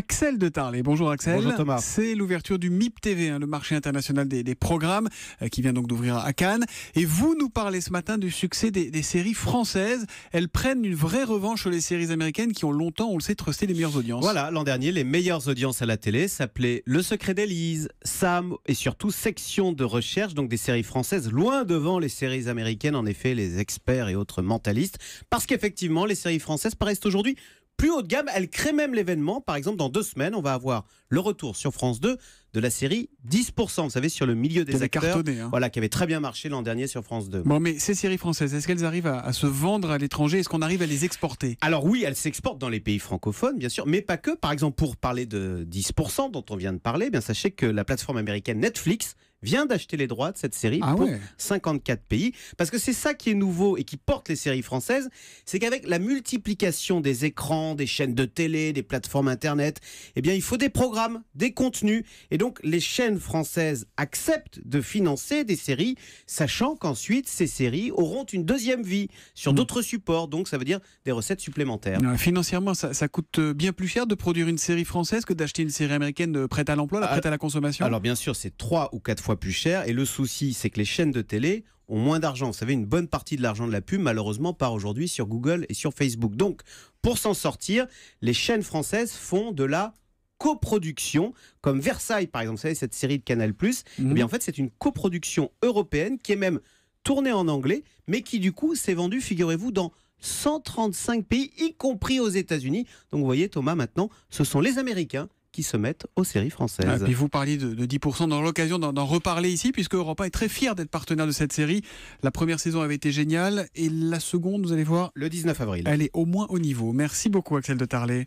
Axel de Tarlé, Bonjour Axel. Bonjour Thomas. C'est l'ouverture du MIP TV, hein, le marché international des, programmes, euh, qui vient donc d'ouvrir à Cannes. Et vous nous parlez ce matin du succès des, des, séries françaises. Elles prennent une vraie revanche sur les séries américaines qui ont longtemps, on le sait, trusté les meilleures audiences. Voilà, l'an dernier, les meilleures audiences à la télé s'appelaient Le Secret d'Élise, Sam et surtout Section de Recherche, donc des séries françaises loin devant les séries américaines, en effet, les experts et autres mentalistes. Parce qu'effectivement, les séries françaises paraissent aujourd'hui plus haut de gamme. Elle crée même l'événement. Par exemple, dans deux semaines, on va avoir le retour sur France 2 de la série 10%. Vous savez, sur le milieu des acteurs. Hein. Voilà, qui avait très bien marché l'an dernier sur France 2. Bon, mais ces séries françaises, est-ce qu'elles arrivent à, se vendre à l'étranger Est-ce qu'on arrive à les exporter Alors oui, elles s'exportent dans les pays francophones, bien sûr, mais pas que. Par exemple, pour parler de 10% dont on vient de parler, bien sachez que la plateforme américaine Netflix vient d'acheter les droits de cette série ah pour 54 pays. Parce que c'est ça qui est nouveau et qui porte les séries françaises, c'est qu'avec la multiplication des écrans, des chaînes de télé, des plateformes internet, eh bien il faut des programmes, des contenus. Et donc les chaînes françaises acceptent de financer des séries, sachant qu'ensuite ces séries auront une deuxième vie sur mmh. d'autres supports. Donc ça veut dire des recettes supplémentaires. financièrement, ça, ça, coûte euh, bien plus cher de produire une série française que d'acheter une série américaine euh, prête à l'emploi, ah, prête à la consommation. Alors bien sûr, c'est trois ou quatre fois plus cher. Et le souci, c'est que les chaînes de télé ont moins d'argent. Vous savez, une bonne partie de l'argent de la pub, malheureusement, part aujourd'hui sur Google et sur Facebook. Donc, pour s'en sortir, les chaînes françaises font de la coproduction, comme Versailles, par exemple. Vous savez, cette série de Canal+. plus Eh mhm. bien, en fait, c'est une coproduction européenne qui est même tournée en anglais, mais qui, du coup, s'est vendue, figurez-vous, dans 135 pays, y compris aux États-Unis. Donc, vous voyez, Thomas, maintenant, ce sont les Américains qui se mettent aux séries françaises. Ah, et vous parliez de, 10% dans l'occasion d'en reparler ici, puisque Europa est très fier d'être partenaire de cette série. La première saison avait été géniale et la seconde, vous allez voir. Le 19 avril. Elle est au moins au niveau. Merci beaucoup, Axel de Tarlet.